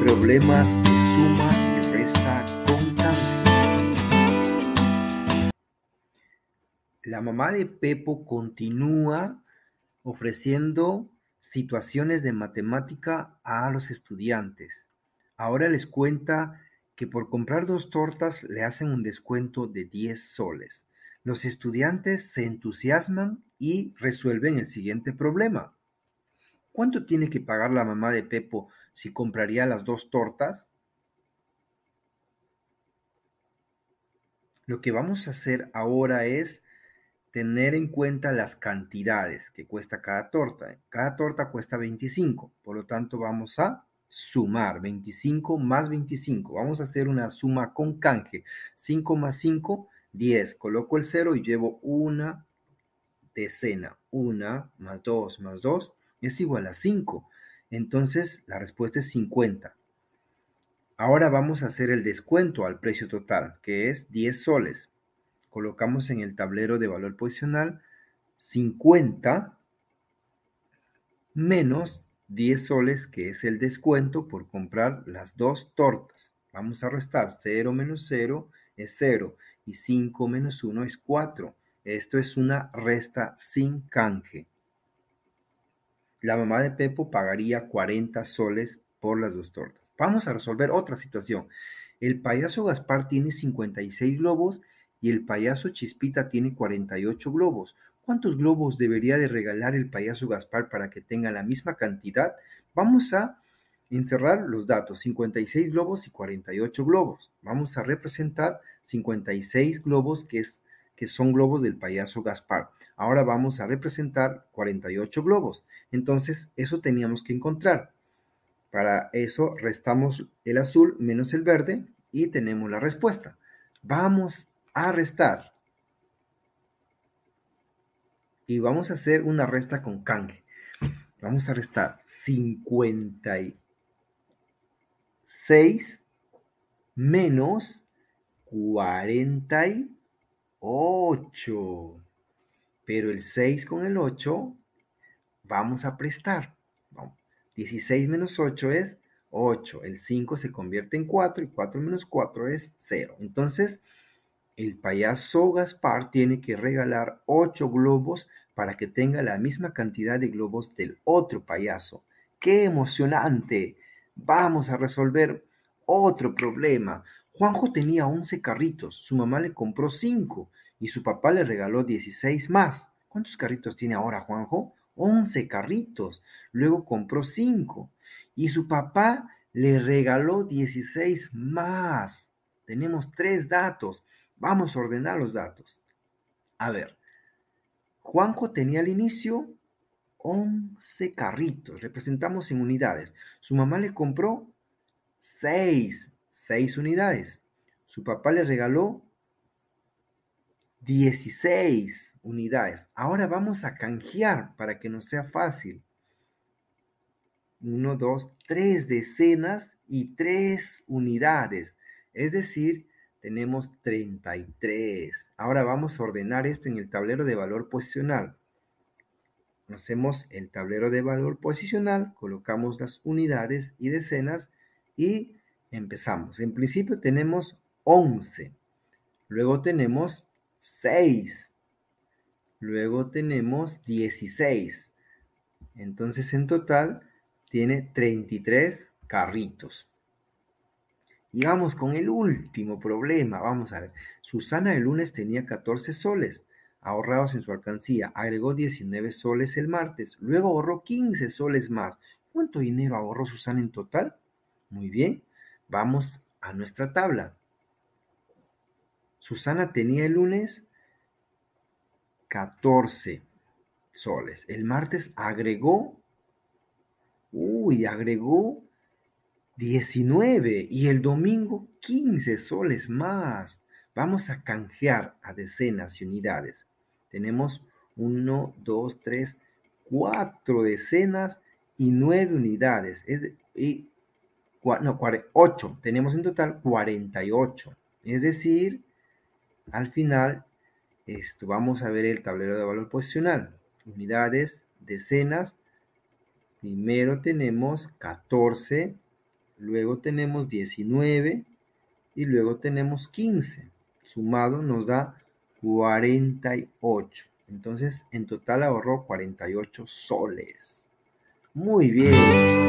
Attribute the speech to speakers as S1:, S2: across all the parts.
S1: problemas de suma y resta constante. La mamá de Pepo continúa ofreciendo situaciones de matemática a los estudiantes. Ahora les cuenta que por comprar dos tortas le hacen un descuento de 10 soles. Los estudiantes se entusiasman y resuelven el siguiente problema. ¿Cuánto tiene que pagar la mamá de Pepo si compraría las dos tortas? Lo que vamos a hacer ahora es tener en cuenta las cantidades que cuesta cada torta. ¿eh? Cada torta cuesta 25, por lo tanto vamos a sumar 25 más 25. Vamos a hacer una suma con canje. 5 más 5, 10. Coloco el 0 y llevo una decena. 1 más 2 más 2, es igual a 5. Entonces la respuesta es 50. Ahora vamos a hacer el descuento al precio total, que es 10 soles. Colocamos en el tablero de valor posicional 50 menos 10 soles, que es el descuento por comprar las dos tortas. Vamos a restar 0 menos 0 es 0 y 5 menos 1 es 4. Esto es una resta sin canje. La mamá de Pepo pagaría 40 soles por las dos tortas. Vamos a resolver otra situación. El payaso Gaspar tiene 56 globos y el payaso Chispita tiene 48 globos. ¿Cuántos globos debería de regalar el payaso Gaspar para que tenga la misma cantidad? Vamos a encerrar los datos, 56 globos y 48 globos. Vamos a representar 56 globos, que es que son globos del payaso Gaspar. Ahora vamos a representar 48 globos. Entonces, eso teníamos que encontrar. Para eso restamos el azul menos el verde y tenemos la respuesta. Vamos a restar. Y vamos a hacer una resta con canje. Vamos a restar 56 menos 48. 8. Pero el 6 con el 8 vamos a prestar. 16 menos 8 es 8. El 5 se convierte en 4 y 4 menos 4 es 0. Entonces, el payaso Gaspar tiene que regalar 8 globos para que tenga la misma cantidad de globos del otro payaso. ¡Qué emocionante! Vamos a resolver otro problema. Juanjo tenía 11 carritos, su mamá le compró 5 y su papá le regaló 16 más. ¿Cuántos carritos tiene ahora Juanjo? 11 carritos. Luego compró 5 y su papá le regaló 16 más. Tenemos tres datos. Vamos a ordenar los datos. A ver, Juanjo tenía al inicio 11 carritos, representamos en unidades. Su mamá le compró 6 seis unidades. Su papá le regaló 16 unidades. Ahora vamos a canjear para que nos sea fácil. 1, 2, 3 decenas y 3 unidades. Es decir, tenemos 33. Ahora vamos a ordenar esto en el tablero de valor posicional. Hacemos el tablero de valor posicional, colocamos las unidades y decenas y Empezamos. En principio tenemos 11. Luego tenemos 6. Luego tenemos 16. Entonces en total tiene 33 carritos. Y vamos con el último problema. Vamos a ver. Susana el lunes tenía 14 soles ahorrados en su alcancía. Agregó 19 soles el martes. Luego ahorró 15 soles más. ¿Cuánto dinero ahorró Susana en total? Muy bien. Vamos a nuestra tabla. Susana tenía el lunes 14 soles. El martes agregó, uy, agregó 19 y el domingo 15 soles más. Vamos a canjear a decenas y unidades. Tenemos 1, 2, 3, 4 decenas y 9 unidades. Es de, no, 8. Tenemos en total 48. Es decir, al final, esto, vamos a ver el tablero de valor posicional. Unidades, decenas. Primero tenemos 14, luego tenemos 19 y luego tenemos 15. Sumado nos da 48. Entonces, en total ahorró 48 soles. Muy bien,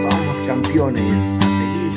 S1: somos campeones.